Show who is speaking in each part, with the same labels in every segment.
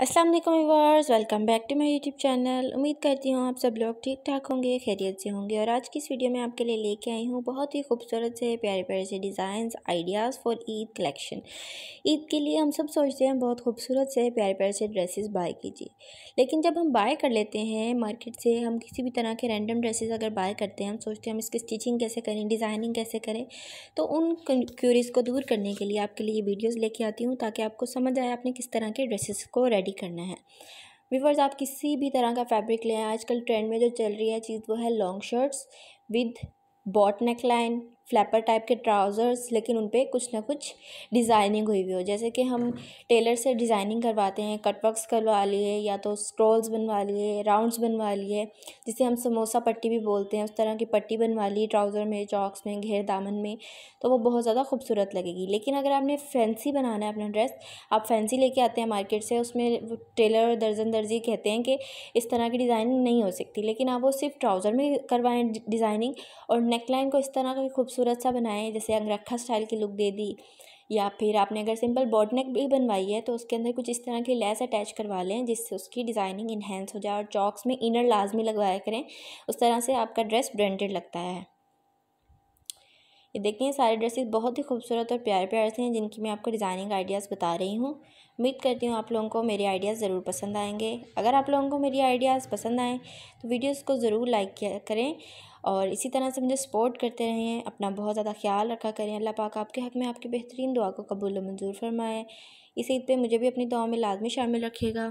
Speaker 1: अस्सलाम वालेकुम viewers welcome back to my YouTube channel उम्मीद करती हूँ आप सब लोग ठीक ठाक होंगे खैरियत से होंगे और आज की इस वीडियो में आपके लिए लेके आई हूँ बहुत ही खूबसूरत से प्यारे प्यारे से designs ideas for Eid collection Eid के लिए हम सब सोचते हैं बहुत खूबसूरत से प्यारे प्यारे से ड्रेसेस बाय कीजिए लेकिन जब हम बाय कर लेते हैं मार्केट से हम किसी भी तरह के रैंडम ड्रेसेस अगर बाय करते हैं हम सोचते हैं हम इसकी स्टिचिंग कैसे करें डिज़ाइनिंग कैसे करें तो उन क्यूरीज़ को दूर करने के लिए आपके लिए वीडियोज़ लेके आती हूँ ताकि आपको समझ आए आपने किस तरह के ड्रेसेस को रेडी रेडी करना है वीवर्स आप किसी भी तरह का फैब्रिक लें आजकल ट्रेंड में जो चल रही है चीज़ वो है long shirts with boat neckline flapper type के ट्राउज़र्स लेकिन उन पर कुछ ना कुछ डिज़ाइनिंग हुई हुई हो जैसे कि हम टेलर से डिज़ाइनिंग करवाते हैं कटवर्क्स करवा लिए या तो स्क्रॉल्स बनवा लिए राउंड्स बनवा लिए जिसे हम समोसा पट्टी भी बोलते हैं उस तरह की पट्टी बनवा ली ट्राउज़र में चॉक्स में घेर दामन में तो वो बहुत ज़्यादा खूबसूरत लगेगी लेकिन अगर आपने फैंसी बनाना है अपना ड्रेस आप फैंसी लेके आते हैं मार्केट से उसमें टेलर दर्जन दर्जी कहते हैं कि इस तरह की डिज़ाइनिंग नहीं हो सकती लेकिन आप वो सिर्फ ट्राउज़र में करवाएँ डिज़ाइनिंग और नेकलाइन को इस तरह का खूबसूरत खूबसूरत सा बनाए जैसे अंगरखा स्टाइल की लुक दे दी या फिर आपने अगर सिंपल बॉडनेक भी बनवाई है तो उसके अंदर कुछ इस तरह की लेस अटैच करवा लें जिससे उसकी डिज़ाइनिंग इन्हेंस हो जाए और चॉक्स में इनर लाजमी लगवाया करें उस तरह से आपका ड्रेस ब्रांडेड लगता है ये देखते हैं सारे ड्रेसेस बहुत ही खूबसूरत और प्यारे प्यारे से हैं जिनकी मैं आपको डिज़ाइनिंग आइडियाज़ बता रही हूँ उम्मीद करती हूँ आप लोगों को मेरे आइडियाज़ ज़रूर पसंद आएंगे अगर आप लोगों को मेरी आइडियाज़ पसंद आएँ तो वीडियोज़ को ज़रूर लाइक करें और इसी तरह से मुझे सपोर्ट करते रहें अपना बहुत ज़्यादा ख्याल रखा करें अल्लाह पाक आपके हक़ में आपकी बेहतरीन दुआ को कबूल मंजूर फरमाएँ इस पर मुझे भी अपनी दुआ में लाजमी शामिल रखिएगा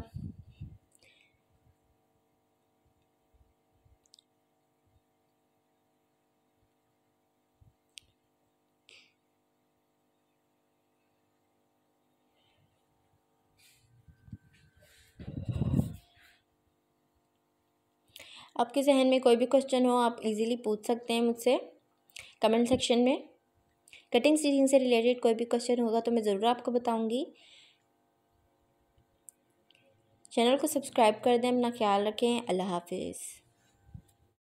Speaker 1: आपके जहन में कोई भी क्वेश्चन हो आप इजीली पूछ सकते हैं मुझसे कमेंट सेक्शन में कटिंग स्टिचिंग से रिलेटेड कोई भी क्वेश्चन होगा तो मैं ज़रूर आपको बताऊंगी चैनल को सब्सक्राइब कर दें अपना ख्याल रखें अल्लाह हाफिज़